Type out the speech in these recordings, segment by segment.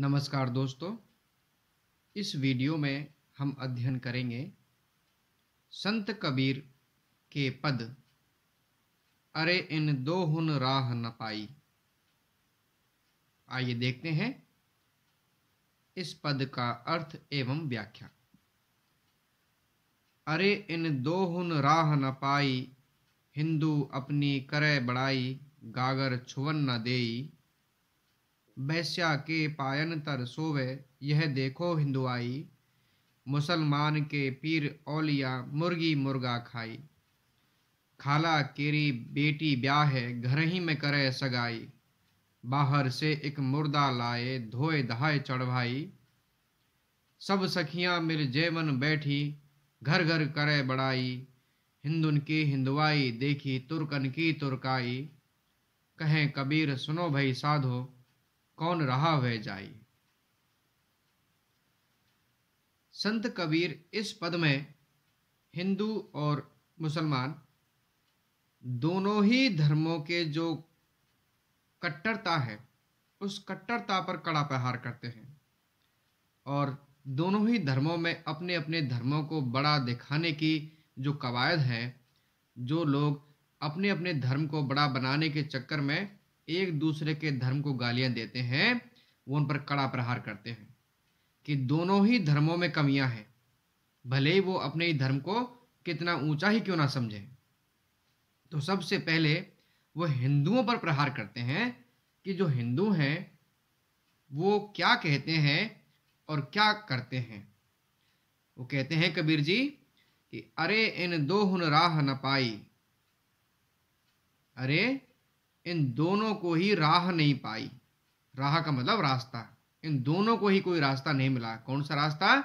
नमस्कार दोस्तों इस वीडियो में हम अध्ययन करेंगे संत कबीर के पद अरे इन दो हुन राह न पाई आइए देखते हैं इस पद का अर्थ एवं व्याख्या अरे इन दो हुन राह न पाई हिंदू अपनी करे बड़ाई गागर छुवन न देई वैश्या के पायन तर सोवे यह देखो हिंदुआई मुसलमान के पीर ओलिया मुर्गी मुर्गा खाई खाला केरी बेटी ब्याह है घर ही में करे सगाई बाहर से एक मुर्दा लाए धोए धहाए चढ़वाई सब सखियां मिल जेवन बैठी घर घर करे बड़ाई हिंदुन की हिंदुआई देखी तुर्कन की तुर्काई कहें कबीर सुनो भई साधो कौन रहा वह जाई संत कबीर इस पद में हिंदू और मुसलमान दोनों ही धर्मों के जो कट्टरता है उस कट्टरता पर कड़ा प्रहार करते हैं और दोनों ही धर्मों में अपने अपने धर्मों को बड़ा दिखाने की जो कवायद है जो लोग अपने अपने धर्म को बड़ा बनाने के चक्कर में एक दूसरे के धर्म को गालियां देते हैं वो उन पर कड़ा प्रहार करते हैं कि दोनों ही धर्मों में कमियां हैं भले ही वो अपने ही धर्म को कितना ऊंचा ही क्यों ना समझें तो सबसे पहले वो हिंदुओं पर प्रहार करते हैं कि जो हिंदू हैं वो क्या कहते हैं और क्या करते हैं वो कहते हैं कबीर जी कि अरे इन दो हुन राह न पाई अरे इन दोनों को ही राह नहीं पाई राह का मतलब रास्ता इन दोनों को ही कोई रास्ता नहीं मिला कौन सा रास्ता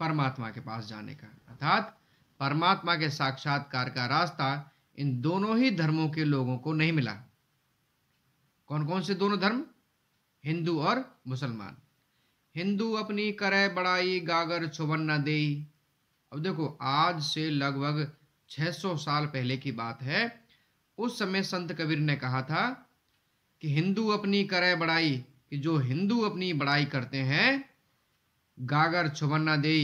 परमात्मा के पास जाने का अर्थात परमात्मा के साक्षात्कार का रास्ता इन दोनों ही धर्मों के लोगों को नहीं मिला कौन कौन से दोनों धर्म हिंदू और मुसलमान हिंदू अपनी करे बड़ाई गागर छुबन न अब देखो आज से लगभग 600 साल पहले की बात है उस समय संत कबीर ने कहा था कि हिंदू अपनी करे बड़ाई कि जो हिंदू अपनी बड़ाई करते हैं गागर छुबन्ना दे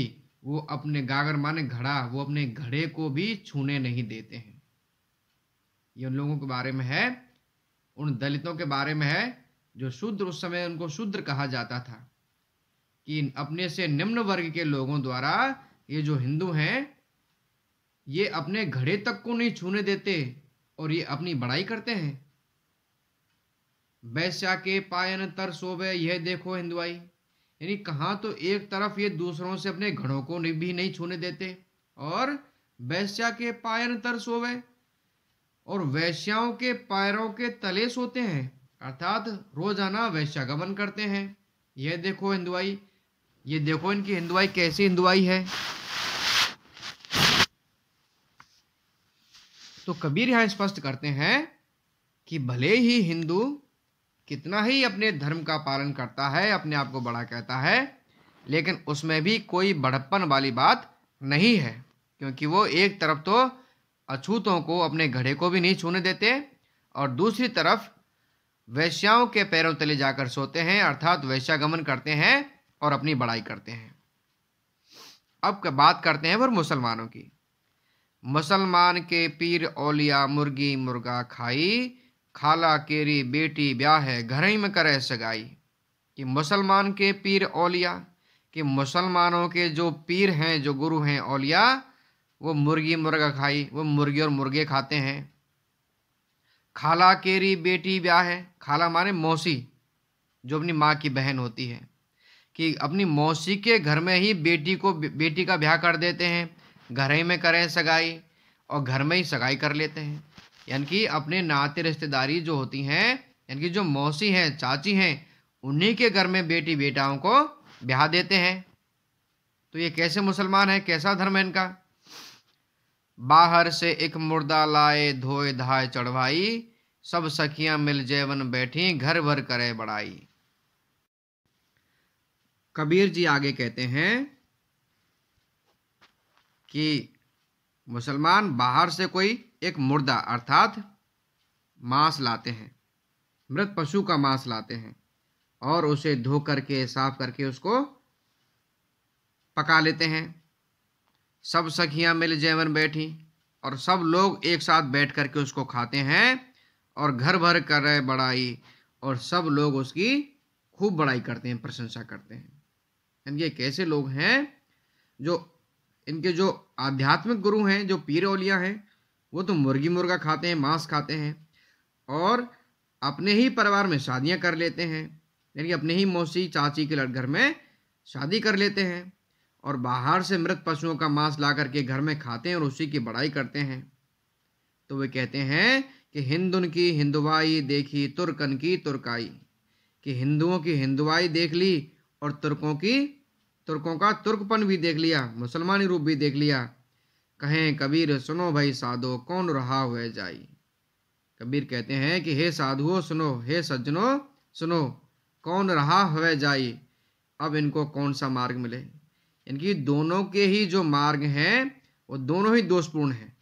वो अपने गागर माने घड़ा वो अपने घड़े को भी छूने नहीं देते हैं ये उन लोगों के बारे में है उन दलितों के बारे में है जो शूद्र उस समय उनको शूद्र कहा जाता था कि अपने से निम्न वर्ग के लोगों द्वारा ये जो हिंदू हैं ये अपने घड़े तक को नहीं छूने देते और ये अपनी बड़ाई करते हैं वैश्या के पायन तर सोबे यह देखो हिंदुआई यानी कहाँ तो एक तरफ ये दूसरों से अपने घड़ों को भी नहीं छूने देते और वैश्या के पायन तर सोवे और वैश्याओं के पायरों के तले सोते हैं अर्थात रोजाना वैश्यागमन करते हैं यह देखो हिंदुआई ये देखो इनकी हिंदुआई कैसी हिंदुआई है तो कबीर यहाँ स्पष्ट करते हैं कि भले ही हिंदू कितना ही अपने धर्म का पालन करता है अपने आप को बड़ा कहता है लेकिन उसमें भी कोई बढ़प्पन वाली बात नहीं है क्योंकि वो एक तरफ तो अछूतों को अपने घड़े को भी नहीं छूने देते और दूसरी तरफ वैश्याओं के पैरों तले जाकर सोते हैं अर्थात वैश्यागमन करते हैं और अपनी बड़ाई करते हैं अब बात करते हैं फिर मुसलमानों की मुसलमान के पीर ओलिया मुर्गी मुर्गा खाई खाला केरी बेटी ब्याह है घर ही में करे सगाई कि मुसलमान के पीर ओलिया कि मुसलमानों के जो पीर हैं जो गुरु हैं ओलिया वो मुर्गी मुर्गा खाई वो मुर्गी और मुर्गे खाते हैं खाला केरी बेटी ब्याह है खाला माने मौसी जो अपनी माँ की बहन होती है कि अपनी मौसी के घर में ही बेटी को बेटी का ब्याह कर देते हैं घर ही में करें सगाई और घर में ही सगाई कर लेते हैं यानी कि अपने नाते रिश्तेदारी जो होती हैं यानी कि जो मौसी हैं चाची हैं उन्हीं के घर में बेटी बेटाओं को ब्याह देते हैं तो ये कैसे मुसलमान है कैसा धर्म है इनका बाहर से एक मुर्दा लाए धोए धाए चढ़वाई सब सखियां मिल जैवन बैठी घर भर करे बड़ाई कबीर जी आगे कहते हैं कि मुसलमान बाहर से कोई एक मुर्दा अर्थात मांस लाते हैं मृत पशु का मांस लाते हैं और उसे धो करके साफ करके उसको पका लेते हैं सब सखियां मिल जैवन बैठी और सब लोग एक साथ बैठ करके उसको खाते हैं और घर भर कर रहे बड़ाई और सब लोग उसकी खूब बड़ाई करते हैं प्रशंसा करते हैं ये कैसे लोग हैं जो इनके जो आध्यात्मिक गुरु हैं जो पीर ओलिया हैं वो तो मुर्गी मुर्गा खाते हैं मांस खाते हैं और अपने ही परिवार में शादियां कर लेते हैं यानी अपने ही मौसी चाची के घर में शादी कर लेते हैं और बाहर से मृत पशुओं का मांस ला करके घर में खाते हैं और उसी की बड़ाई करते हैं तो वे कहते हैं कि हिंदुन की हिंदुवाई देखी तुर्कन की तुर्काई कि हिंदुओं की हिंदुवाई देख ली और तुर्कों की तुर्कों का तुर्कपन भी देख लिया मुसलमानी रूप भी देख लिया कहें कबीर सुनो भाई साधो कौन रहा हुए जाई कबीर कहते हैं कि हे साधुओं सुनो हे सज्जनो सुनो कौन रहा हुए जाई अब इनको कौन सा मार्ग मिले इनकी दोनों के ही जो मार्ग हैं वो दोनों ही दोषपूर्ण हैं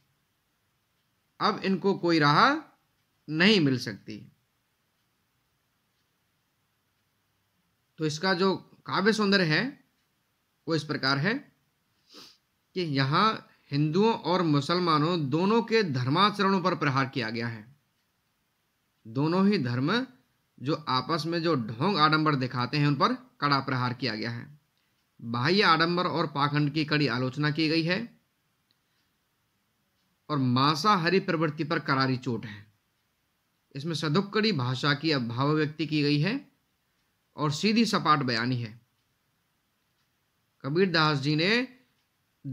अब इनको कोई राह नहीं मिल सकती तो इसका जो काव्य सौंदर्य है वो इस प्रकार है कि यहाँ हिंदुओं और मुसलमानों दोनों के धर्माचरणों पर प्रहार किया गया है दोनों ही धर्म जो आपस में जो ढोंग आडंबर दिखाते हैं उन पर कड़ा प्रहार किया गया है बाह्य आडंबर और पाखंड की कड़ी आलोचना की गई है और मांसाहारी प्रवृत्ति पर करारी चोट है इसमें सदुक्कड़ी भाषा की अभाव व्यक्ति की गई है और सीधी सपाट बयानी है कबीरदास जी ने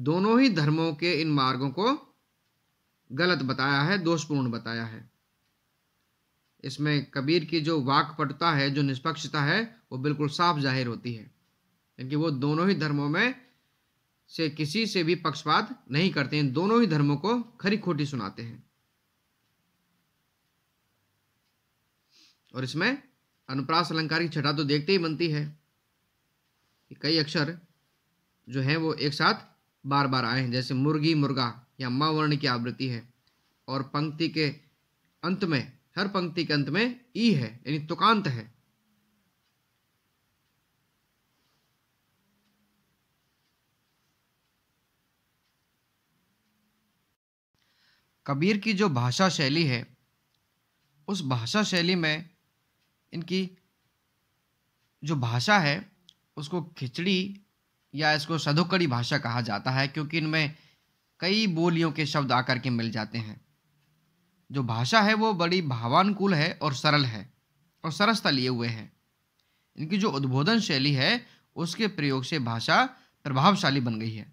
दोनों ही धर्मों के इन मार्गों को गलत बताया है दोषपूर्ण बताया है इसमें कबीर की जो वाकपटुता है जो निष्पक्षता है वो बिल्कुल साफ जाहिर होती है क्योंकि वो दोनों ही धर्मों में से किसी से भी पक्षपात नहीं करते हैं दोनों ही धर्मों को खरी खोटी सुनाते हैं और इसमें अनुप्रास अलंकार की छटा तो देखते ही बनती है कि कई अक्षर जो है वो एक साथ बार बार आए हैं जैसे मुर्गी मुर्गा या माँ वर्ण की आवृत्ति है और पंक्ति के अंत में हर पंक्ति के अंत में ई है यानी तुकांत है कबीर की जो भाषा शैली है उस भाषा शैली में इनकी जो भाषा है उसको खिचड़ी या इसको सधुकड़ी भाषा कहा जाता है क्योंकि इनमें कई बोलियों के शब्द आकर के मिल जाते हैं जो भाषा है वो बड़ी भावानुकूल है और सरल है और सरसता लिए हुए हैं इनकी जो उद्बोधन शैली है उसके प्रयोग से भाषा प्रभावशाली बन गई है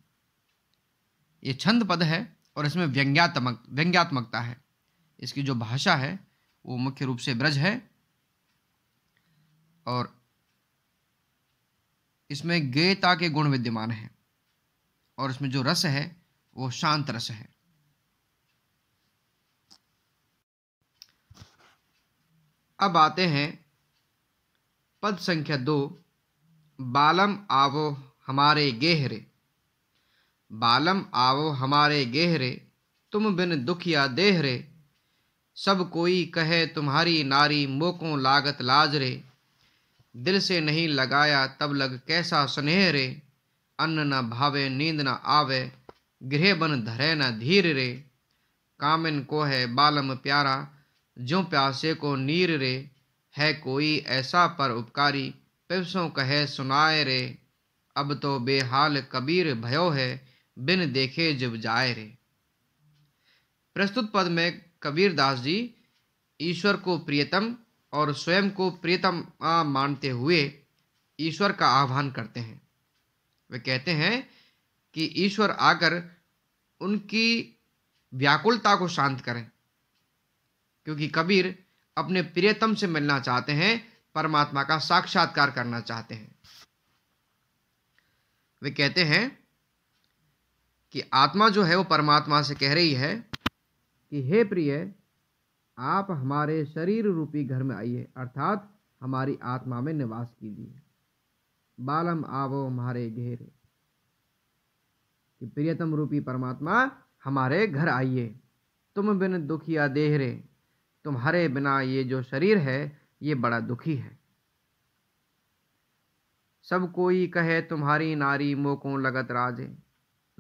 ये छंद पद है और इसमें व्यंग्यात्मक व्यंग्यात्मकता है इसकी जो भाषा है वो मुख्य रूप से ब्रज है और इसमें गेयता के गुण विद्यमान हैं और इसमें जो रस है वो शांत रस है अब आते हैं पद संख्या दो बालम आवो हमारे गेहरे बालम आवो हमारे गेहरे तुम बिन दुखिया देहरे सब कोई कहे तुम्हारी नारी मोकों लागत लाजरे दिल से नहीं लगाया तब लग कैसा स्नेह रे अन्न न भावे नींद न आवे गृह बन धरे न धीर रे कामिन को है बालम प्यारा जो प्यासे को नीर रे है कोई ऐसा पर उपकारी पिवसों कहे सुनाए रे अब तो बेहाल कबीर भयो है बिन देखे जब जाए रे प्रस्तुत पद में कबीर दास जी ईश्वर को प्रियतम और स्वयं को प्रियतम मानते हुए ईश्वर का आह्वान करते हैं वे कहते हैं कि ईश्वर आकर उनकी व्याकुलता को शांत करें क्योंकि कबीर अपने प्रियतम से मिलना चाहते हैं परमात्मा का साक्षात्कार करना चाहते हैं वे कहते हैं कि आत्मा जो है वो परमात्मा से कह रही है कि हे प्रिय आप हमारे शरीर रूपी घर में आइए अर्थात हमारी आत्मा में निवास कीजिए बालम आवो हमारे घेरे कि प्रियतम रूपी परमात्मा हमारे घर आइए तुम बिन दुखिया देहरे तुम्हारे बिना ये जो शरीर है ये बड़ा दुखी है सब कोई कहे तुम्हारी नारी मोको लगत राजे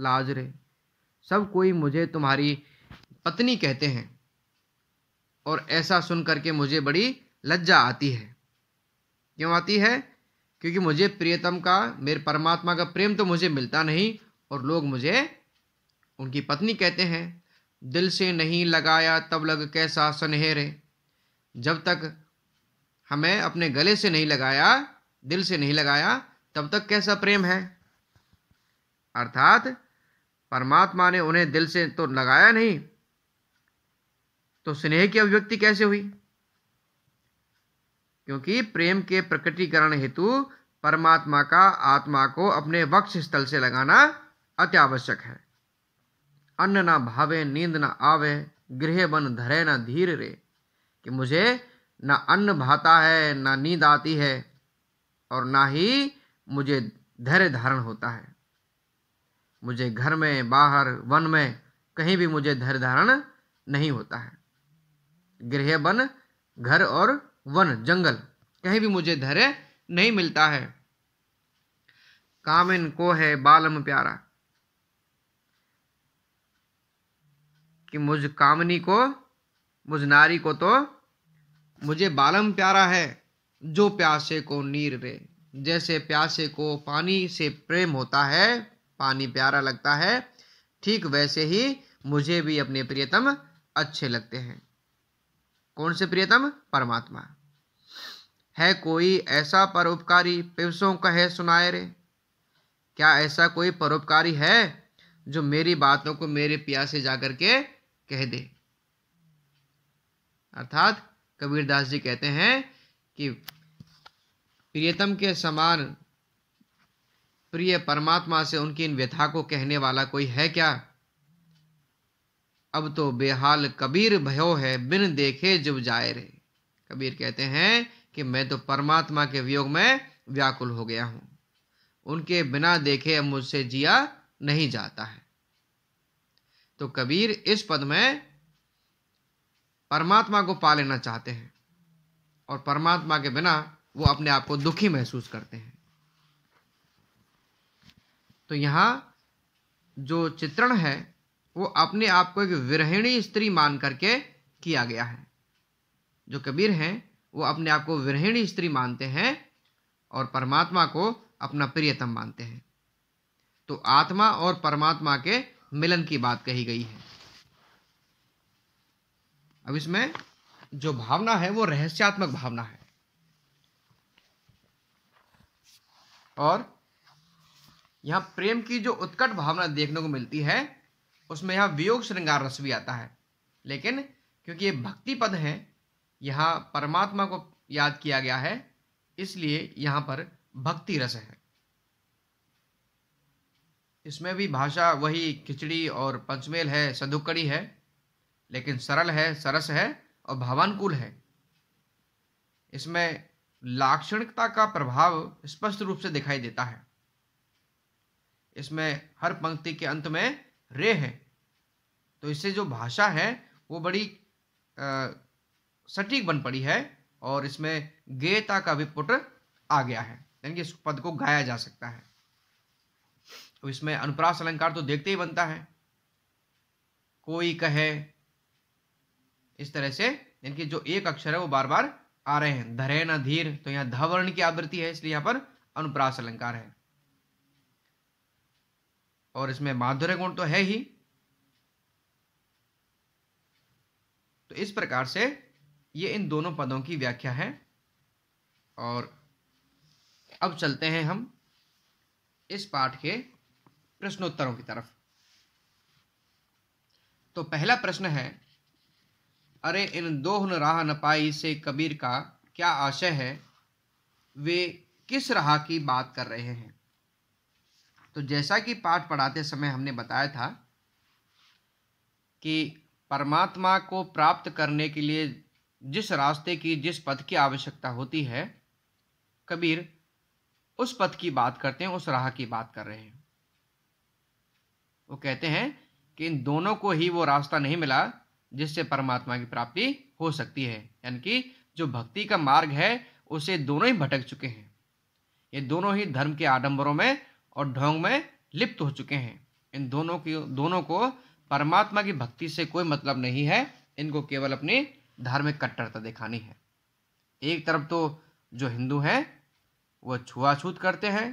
लाजरे सब कोई मुझे तुम्हारी पत्नी कहते हैं और ऐसा सुन करके मुझे बड़ी लज्जा आती है क्यों आती है क्योंकि मुझे प्रियतम का मेरे परमात्मा का प्रेम तो मुझे मिलता नहीं और लोग मुझे उनकी पत्नी कहते हैं दिल से नहीं लगाया तब लग कैसा सुनहरे जब तक हमें अपने गले से नहीं लगाया दिल से नहीं लगाया तब तक कैसा प्रेम है अर्थात परमात्मा ने उन्हें दिल से तो लगाया नहीं तो स्नेह की अभिव्यक्ति कैसे हुई क्योंकि प्रेम के प्रकटीकरण हेतु परमात्मा का आत्मा को अपने वक्ष स्थल से लगाना अत्यावश्यक है अन्न ना भावे नींद ना आवे गृह बन धरे ना धीर रे कि मुझे ना अन्न भाता है ना नींद आती है और ना ही मुझे धैर्य धारण होता है मुझे घर में बाहर वन में कहीं भी मुझे धैर्य धारण नहीं होता है गृह वन घर और वन जंगल कहीं भी मुझे धैर्य नहीं मिलता है कामिन को है बालम प्यारा कि मुझ कामनी को मुझ नारी को तो मुझे बालम प्यारा है जो प्यासे को नीर रे जैसे प्यासे को पानी से प्रेम होता है पानी प्यारा लगता है ठीक वैसे ही मुझे भी अपने प्रियतम अच्छे लगते हैं कौन से प्रियतम परमात्मा है कोई ऐसा परोपकारी पिवसों कहे सुनाए रे क्या ऐसा कोई परोपकारी है जो मेरी बातों को मेरे प्यासे जाकर के कह दे अर्थात कबीरदास जी कहते हैं कि प्रियतम के समान प्रिय परमात्मा से उनकी इन व्यथा को कहने वाला कोई है क्या अब तो बेहाल कबीर भयो है बिन देखे जब जाए रे कबीर कहते हैं कि मैं तो परमात्मा के वियोग में व्याकुल हो गया हूँ उनके बिना देखे अब मुझसे जिया नहीं जाता है तो कबीर इस पद में परमात्मा को पा लेना चाहते हैं और परमात्मा के बिना वो अपने आप को दुखी महसूस करते हैं तो यहाँ जो चित्रण है वो अपने आप को एक विरहिणी स्त्री मान करके किया गया है जो कबीर हैं वो अपने आप को विरहिणी स्त्री मानते हैं और परमात्मा को अपना प्रियतम मानते हैं तो आत्मा और परमात्मा के मिलन की बात कही गई है अब इसमें जो भावना है वो रहस्यात्मक भावना है और यहां प्रेम की जो उत्कट भावना देखने को मिलती है उसमें यहाँ वियोग श्रृंगार रस भी आता है लेकिन क्योंकि ये भक्ति पद है यहाँ परमात्मा को याद किया गया है इसलिए यहाँ पर भक्ति रस है इसमें भी भाषा वही खिचड़ी और पंचमेल है सधुकड़ी है लेकिन सरल है सरस है और भावानुकूल है इसमें लाक्षणिकता का प्रभाव स्पष्ट रूप से दिखाई देता है इसमें हर पंक्ति के अंत में रे है तो इससे जो भाषा है वो बड़ी आ, सटीक बन पड़ी है और इसमें गेता का भी पुट आ गया है यानी कि इस पद को गाया जा सकता है तो इसमें अनुप्रास अलंकार तो देखते ही बनता है कोई कहे इस तरह से यानी कि जो एक अक्षर है वो बार बार आ रहे हैं धरे न धीर तो यहाँ धवर्ण की आवृत्ति है इसलिए यहाँ पर अनुप्रास अलंकार है और इसमें माधुर्य गुण तो है ही तो इस प्रकार से ये इन दोनों पदों की व्याख्या है और अब चलते हैं हम इस पाठ के प्रश्नोत्तरों की तरफ तो पहला प्रश्न है अरे इन दोहन राह न पाई से कबीर का क्या आशय है वे किस राह की बात कर रहे हैं तो जैसा कि पाठ पढ़ाते समय हमने बताया था कि परमात्मा को प्राप्त करने के लिए जिस रास्ते की जिस पथ की आवश्यकता होती है कबीर उस पथ की बात करते हैं उस राह की बात कर रहे हैं वो कहते हैं कि इन दोनों को ही वो रास्ता नहीं मिला जिससे परमात्मा की प्राप्ति हो सकती है यानी कि जो भक्ति का मार्ग है उसे दोनों ही भटक चुके हैं ये दोनों ही धर्म के आडंबरों में और ढोंग में लिप्त हो चुके हैं इन दोनों की दोनों को परमात्मा की भक्ति से कोई मतलब नहीं है इनको केवल अपनी धार्मिक कट्टरता दिखानी है एक तरफ तो जो हिंदू हैं वह छुआछूत करते हैं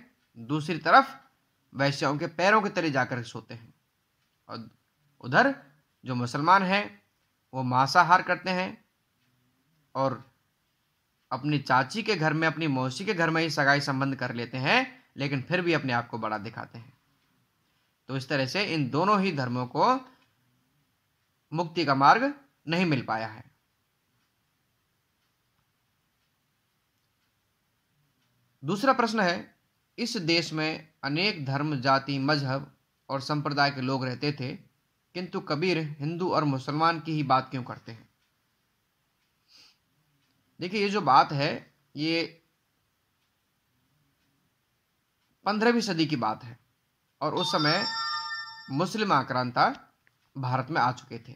दूसरी तरफ वैश्याओं के पैरों के तले जाकर सोते हैं और उधर जो मुसलमान हैं वो मांसाहार करते हैं और अपनी चाची के घर में अपनी मौसी के घर में ही सगाई संबंध कर लेते हैं लेकिन फिर भी अपने आप को बड़ा दिखाते हैं तो इस तरह से इन दोनों ही धर्मों को मुक्ति का मार्ग नहीं मिल पाया है दूसरा प्रश्न है इस देश में अनेक धर्म जाति मजहब और संप्रदाय के लोग रहते थे किंतु कबीर हिंदू और मुसलमान की ही बात क्यों करते हैं देखिए ये जो बात है ये पंद्रहवीं सदी की बात है और उस समय मुस्लिम आक्रांता भारत में आ चुके थे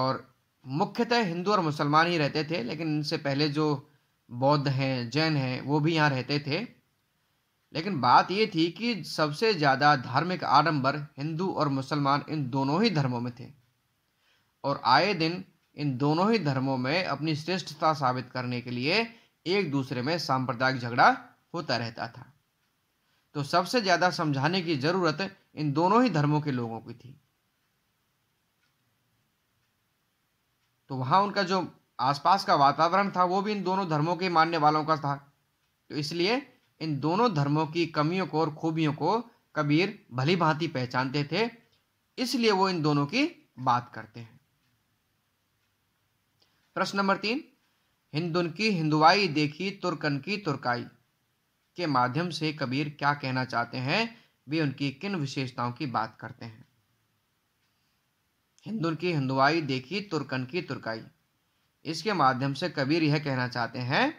और मुख्यतः हिंदू और मुसलमान ही रहते थे लेकिन इनसे पहले जो बौद्ध हैं जैन हैं वो भी यहाँ रहते थे लेकिन बात ये थी कि सबसे ज़्यादा धार्मिक आडंबर हिंदू और मुसलमान इन दोनों ही धर्मों में थे और आए दिन इन दोनों ही धर्मों में अपनी श्रेष्ठता साबित करने के लिए एक दूसरे में सांप्रदायिक झगड़ा होता रहता था तो सबसे ज़्यादा समझाने की ज़रूरत इन दोनों ही धर्मों के लोगों की थी तो वहां उनका जो आसपास का वातावरण था वो भी इन दोनों धर्मों के मानने वालों का था तो इसलिए इन दोनों धर्मों की कमियों को और खूबियों को कबीर भली भांति पहचानते थे इसलिए वो इन दोनों की बात करते हैं प्रश्न नंबर तीन हिंदुन की हिंदुवाई देखी तुर्कन की तुर्काई के माध्यम से कबीर क्या कहना चाहते हैं वे उनकी किन विशेषताओं की बात करते हैं हिंदुन की हिंदुआई देखी तुर्कन की तुर्काई इसके माध्यम से कबीर यह कहना चाहते हैं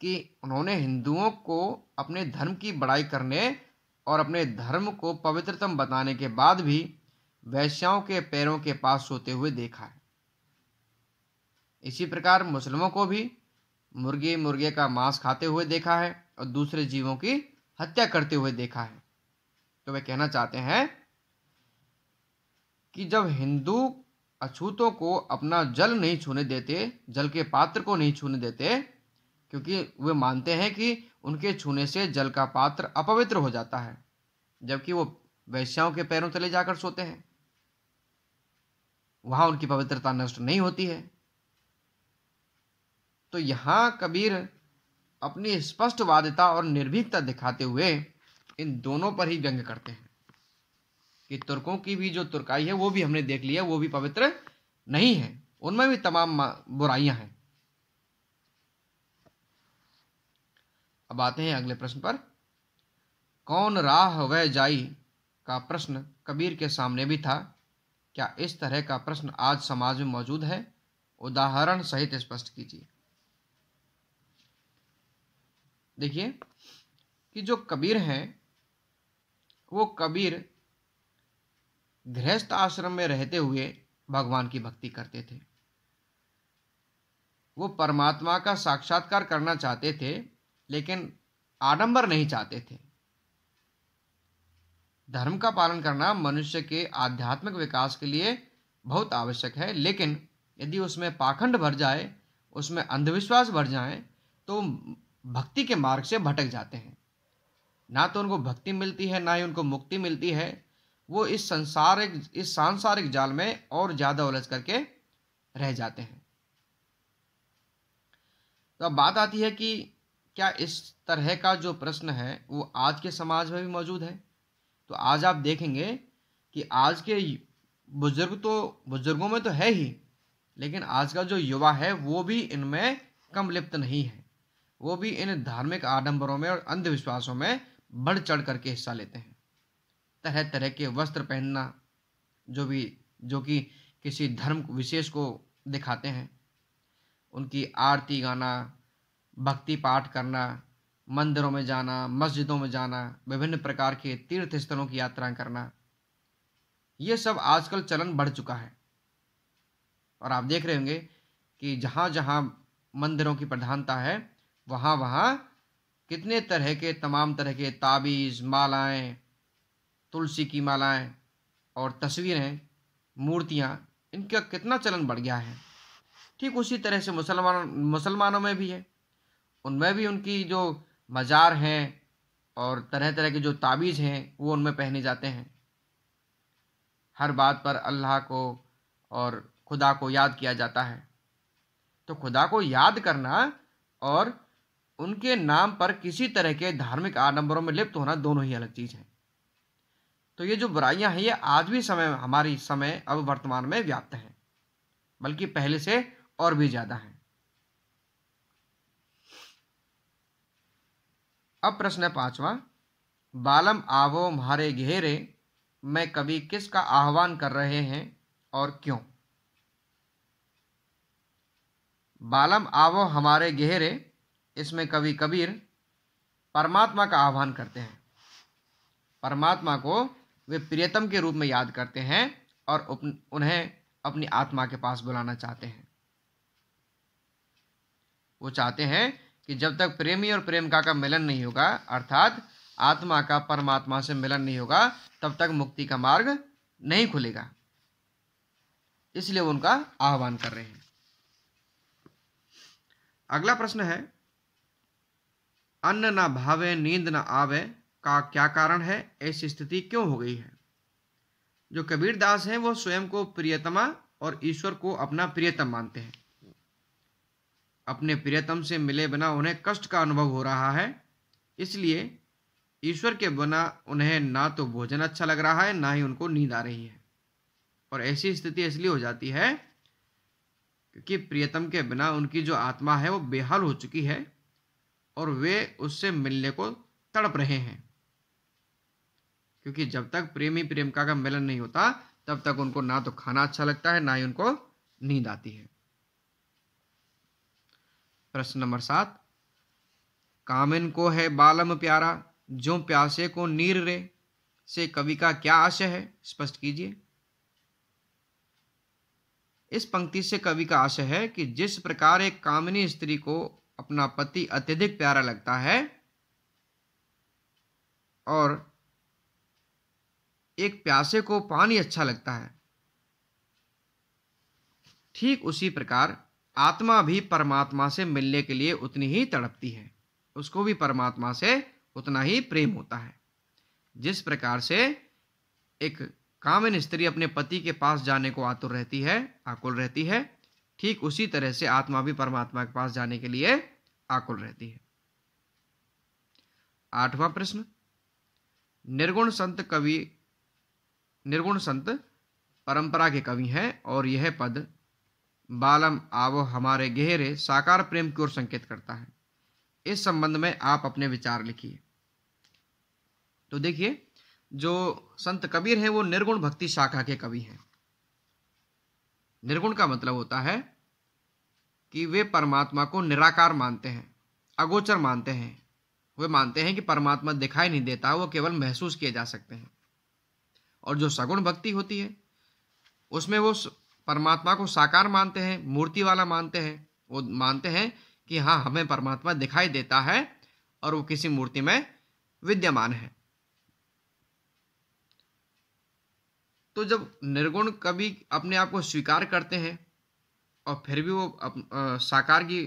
कि उन्होंने हिंदुओं को अपने धर्म की बड़ाई करने और अपने धर्म को पवित्रतम बताने के बाद भी वैश्याओं के पैरों के पास सोते हुए देखा है इसी प्रकार मुस्लिमों को भी मुर्गे मुर्गे का मांस खाते हुए देखा है और दूसरे जीवों की हत्या करते हुए देखा है तो वे कहना चाहते हैं कि जब हिंदू अछूतों को अपना जल नहीं छूने देते जल के पात्र को नहीं छूने देते क्योंकि वे मानते हैं कि उनके छूने से जल का पात्र अपवित्र हो जाता है जबकि वो वैश्याओं के पैरों तले जाकर सोते हैं वहां उनकी पवित्रता नष्ट नहीं होती है तो यहां कबीर अपनी स्पष्टवादिता और निर्भीकता दिखाते हुए इन दोनों पर ही व्यंग करते हैं कि तुर्कों की भी जो तुर्काई है वो भी हमने देख लिया वो भी पवित्र नहीं है उनमें भी तमाम बुराइयां हैं अब आते हैं अगले प्रश्न पर कौन राह वह जाई का प्रश्न कबीर के सामने भी था क्या इस तरह का प्रश्न आज समाज में मौजूद है उदाहरण सहित स्पष्ट कीजिए देखिए कि जो कबीर है वो कबीर गृहस्थ आश्रम में रहते हुए भगवान की भक्ति करते थे वो परमात्मा का साक्षात्कार करना चाहते थे लेकिन आडंबर नहीं चाहते थे धर्म का पालन करना मनुष्य के आध्यात्मिक विकास के लिए बहुत आवश्यक है लेकिन यदि उसमें पाखंड भर जाए उसमें अंधविश्वास भर जाए तो भक्ति के मार्ग से भटक जाते हैं ना तो उनको भक्ति मिलती है ना ही उनको मुक्ति मिलती है वो इस संसारिक इस सांसारिक जाल में और ज़्यादा उलझ करके रह जाते हैं तो अब बात आती है कि क्या इस तरह का जो प्रश्न है वो आज के समाज में भी मौजूद है तो आज आप देखेंगे कि आज के बुजुर्ग तो बुजुर्गों में तो है ही लेकिन आज का जो युवा है वो भी इनमें कम लिप्त नहीं है वो भी इन धार्मिक आडंबरों में और अंधविश्वासों में बढ़ चढ़ करके हिस्सा लेते हैं तरह तरह के वस्त्र पहनना जो भी जो कि किसी धर्म विशेष को दिखाते हैं उनकी आरती गाना भक्ति पाठ करना मंदिरों में जाना मस्जिदों में जाना विभिन्न प्रकार के तीर्थ स्थलों की यात्रा करना ये सब आजकल चलन बढ़ चुका है और आप देख रहे होंगे कि जहाँ जहाँ मंदिरों की प्रधानता है वहाँ वहाँ कितने तरह के तमाम तरह के ताबीज़ मालाएं तुलसी की मालाएं और तस्वीरें मूर्तियाँ इनका कितना चलन बढ़ गया है ठीक उसी तरह से मुसलमान मुसलमानों में भी है उनमें भी उनकी जो मज़ार हैं और तरह तरह के जो ताबीज़ हैं वो उनमें पहने जाते हैं हर बात पर अल्लाह को और खुदा को याद किया जाता है तो खुदा को याद करना और उनके नाम पर किसी तरह के धार्मिक आडंबरों में लिप्त होना दोनों ही अलग चीज़ है तो ये जो बुराइयां हैं ये आज भी समय हमारी समय अब वर्तमान में व्याप्त हैं बल्कि पहले से और भी ज़्यादा हैं अब प्रश्न है पांचवा बालम आवो मारे घेरे में कभी किसका आह्वान कर रहे हैं और क्यों बालम आवो हमारे घेरे इसमें कवि कबीर परमात्मा का आह्वान करते हैं परमात्मा को वे प्रियतम के रूप में याद करते हैं और उन्हें अपनी आत्मा के पास बुलाना चाहते हैं वो चाहते हैं कि जब तक प्रेमी और प्रेमिका का मिलन नहीं होगा अर्थात आत्मा का परमात्मा से मिलन नहीं होगा तब तक मुक्ति का मार्ग नहीं खुलेगा इसलिए उनका आह्वान कर रहे हैं अगला प्रश्न है अन्न ना भावे नींद ना आवे का क्या कारण है ऐसी स्थिति क्यों हो गई है जो कबीर दास हैं वो स्वयं को प्रियतमा और ईश्वर को अपना प्रियतम मानते हैं अपने प्रियतम से मिले बिना उन्हें कष्ट का अनुभव हो रहा है इसलिए ईश्वर के बिना उन्हें ना तो भोजन अच्छा लग रहा है ना ही उनको नींद आ रही है और ऐसी स्थिति इसलिए हो जाती है क्योंकि प्रियतम के बिना उनकी जो आत्मा है वो बेहाल हो चुकी है और वे उससे मिलने को तड़प रहे हैं क्योंकि जब तक प्रेमी प्रेमिका का मिलन नहीं होता तब तक उनको ना तो खाना अच्छा लगता है ना ही उनको नींद आती है प्रश्न नंबर सात कामिन को है बालम प्यारा जो प्यासे को नीर रे से कवि का क्या आशय है स्पष्ट कीजिए इस पंक्ति से कवि का आशय है कि जिस प्रकार एक कामिनी स्त्री को अपना पति अत्यधिक प्यारा लगता है और एक प्यासे को पानी अच्छा लगता है ठीक उसी प्रकार आत्मा भी परमात्मा से मिलने के लिए उतनी ही तड़पती है उसको भी परमात्मा से उतना ही प्रेम होता है जिस प्रकार से एक कामिन स्त्री अपने पति के पास जाने को आतुर रहती है आकुल रहती है ठीक उसी तरह से आत्मा भी परमात्मा के पास जाने के लिए आकुल रहती है आठवां प्रश्न निर्गुण संत कवि निर्गुण संत परंपरा के कवि हैं और यह पद बालम आवो हमारे गहरे साकार प्रेम की ओर संकेत करता है इस संबंध में आप अपने विचार लिखिए तो देखिए जो संत कबीर हैं वो निर्गुण भक्ति शाखा के कवि हैं निर्गुण का मतलब होता है कि वे परमात्मा को निराकार मानते हैं अगोचर मानते हैं वे मानते हैं कि परमात्मा दिखाई नहीं देता वो केवल महसूस किए जा सकते हैं और जो सगुण भक्ति होती है उसमें वो परमात्मा को साकार मानते हैं मूर्ति वाला मानते हैं वो मानते हैं कि हाँ हमें परमात्मा दिखाई देता है और वो किसी मूर्ति में विद्यमान है तो जब निर्गुण कवि अपने आप को स्वीकार करते हैं और फिर भी वो अप, आ, साकार की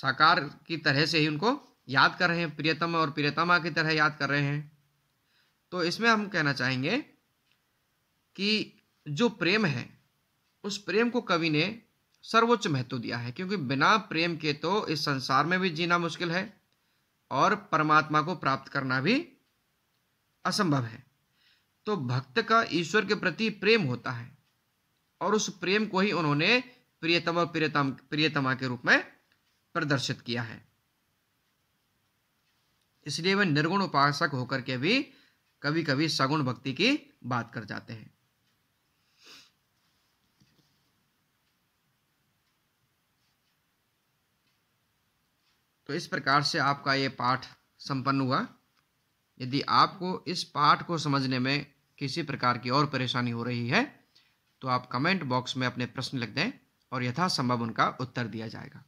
साकार की तरह से ही उनको याद कर रहे हैं प्रियतम और प्रियतमा की तरह याद कर रहे हैं तो इसमें हम कहना चाहेंगे कि जो प्रेम है उस प्रेम को कवि ने सर्वोच्च महत्व दिया है क्योंकि बिना प्रेम के तो इस संसार में भी जीना मुश्किल है और परमात्मा को प्राप्त करना भी असंभव है तो भक्त का ईश्वर के प्रति प्रेम होता है और उस प्रेम को ही उन्होंने प्रियतम और प्रियतम प्रियतमा के रूप में प्रदर्शित किया है इसलिए वे निर्गुण उपासक होकर के भी कभी कभी सगुण भक्ति की बात कर जाते हैं तो इस प्रकार से आपका ये पाठ संपन्न हुआ यदि आपको इस पाठ को समझने में किसी प्रकार की और परेशानी हो रही है तो आप कमेंट बॉक्स में अपने प्रश्न लिख दें और यथासंभव उनका उत्तर दिया जाएगा